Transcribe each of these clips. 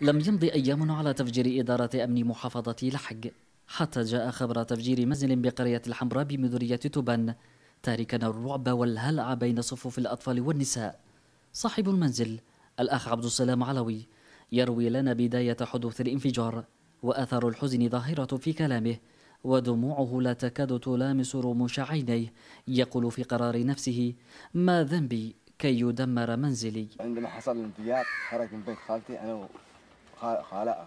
لم يمضي أيام على تفجير إدارة أمن محافظة لحج حتى جاء خبر تفجير منزل بقرية الحمراء بمدرية تبان تاركا الرعب والهلع بين صفوف الأطفال والنساء صاحب المنزل الأخ عبد السلام علوي يروي لنا بداية حدوث الانفجار وأثر الحزن ظاهرة في كلامه ودموعه لا تكاد تلامس رموش عينيه يقول في قرار نفسه ما ذنبي كي يدمر منزلي عندما حصل الانفجار خرج من بيت خالتي أنا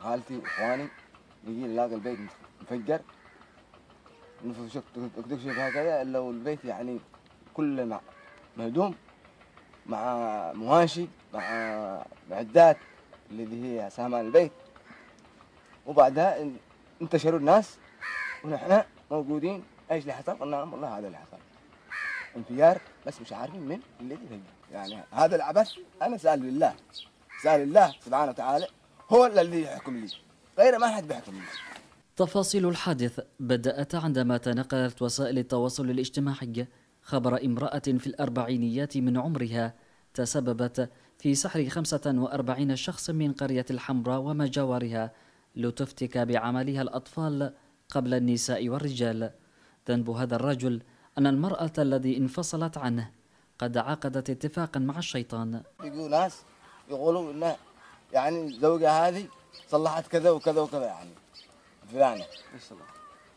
خالتي واخواني نجي نلاقي البيت مفجر نفشك تكشف هكذا الا والبيت يعني كله مع مهدوم مع مواشي مع معدات اللي هي سامان البيت وبعدها انتشروا الناس ونحن موجودين ايش اللي حصل؟ قلنا والله هذا اللي حصل انفجار بس مش عارفين من اللي يعني هذا العبث انا سال لله سال الله سبحانه وتعالى هو اللي يحكم لي غير ما حد بيحكم لي تفاصيل الحادث بدأت عندما تنقلت وسائل التواصل الاجتماعي خبر امرأة في الأربعينيات من عمرها تسببت في سحر 45 شخص من قرية الحمراء وما لتفتك بعملها الأطفال قبل النساء والرجال ذنب هذا الرجل أن المرأة الذي انفصلت عنه قد عقدت اتفاقا مع الشيطان يجوا ناس يقولوا يعني زوجة هذه صلحت كذا وكذا وكذا يعني فلانة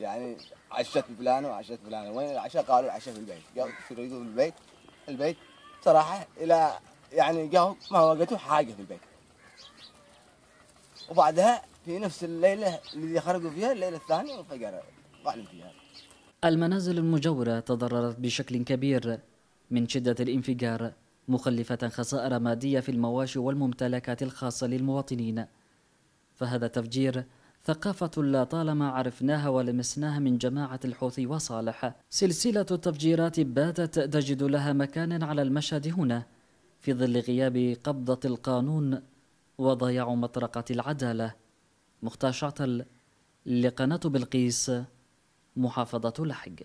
يعني عشت فلانة وعشت فلانة وين العشاء قالوا العشاء في البيت قالوا يريدوا في البيت البيت صراحة إلى يعني جاهم ما وجدوا حاجة في البيت وبعدها في نفس الليلة اللي خرجوا فيها الليلة الثانية وفجر طعن فيها المنازل المجاورة تضررت بشكل كبير من شدة الانفجار مخلفة خسائر مادية في المواشي والممتلكات الخاصة للمواطنين فهذا تفجير ثقافة لا طالما عرفناها ولمسناها من جماعة الحوثي وصالح سلسلة التفجيرات باتت تجد لها مكانا على المشهد هنا في ظل غياب قبضة القانون وضياع مطرقة العدالة مختار شعتل لقناة بلقيس محافظة لحج